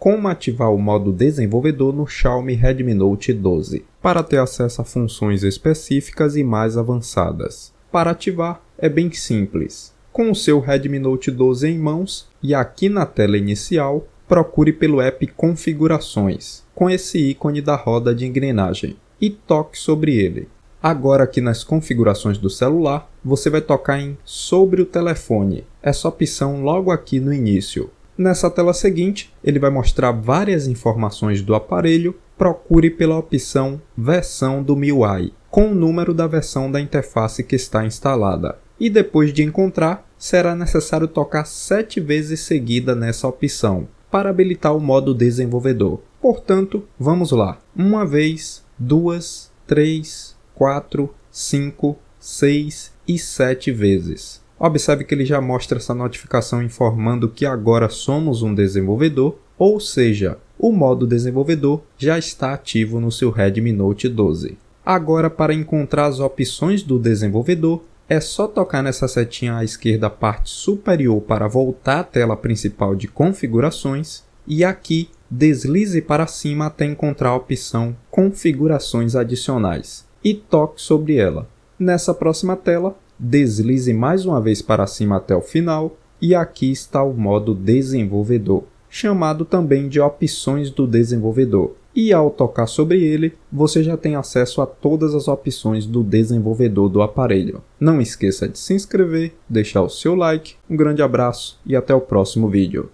como ativar o modo desenvolvedor no Xiaomi Redmi Note 12, para ter acesso a funções específicas e mais avançadas. Para ativar, é bem simples. Com o seu Redmi Note 12 em mãos e aqui na tela inicial, procure pelo app Configurações, com esse ícone da roda de engrenagem, e toque sobre ele. Agora aqui nas configurações do celular, você vai tocar em Sobre o telefone, essa opção logo aqui no início, Nessa tela seguinte, ele vai mostrar várias informações do aparelho. Procure pela opção Versão do MIUI, com o número da versão da interface que está instalada. E depois de encontrar, será necessário tocar sete vezes seguida nessa opção para habilitar o modo desenvolvedor. Portanto, vamos lá. Uma vez, duas, três, quatro, cinco, seis e sete vezes. Observe que ele já mostra essa notificação informando que agora somos um desenvolvedor, ou seja, o modo desenvolvedor já está ativo no seu Redmi Note 12. Agora, para encontrar as opções do desenvolvedor, é só tocar nessa setinha à esquerda parte superior para voltar à tela principal de configurações e aqui deslize para cima até encontrar a opção configurações adicionais e toque sobre ela. Nessa próxima tela, deslize mais uma vez para cima até o final e aqui está o modo desenvolvedor, chamado também de opções do desenvolvedor. E ao tocar sobre ele, você já tem acesso a todas as opções do desenvolvedor do aparelho. Não esqueça de se inscrever, deixar o seu like, um grande abraço e até o próximo vídeo.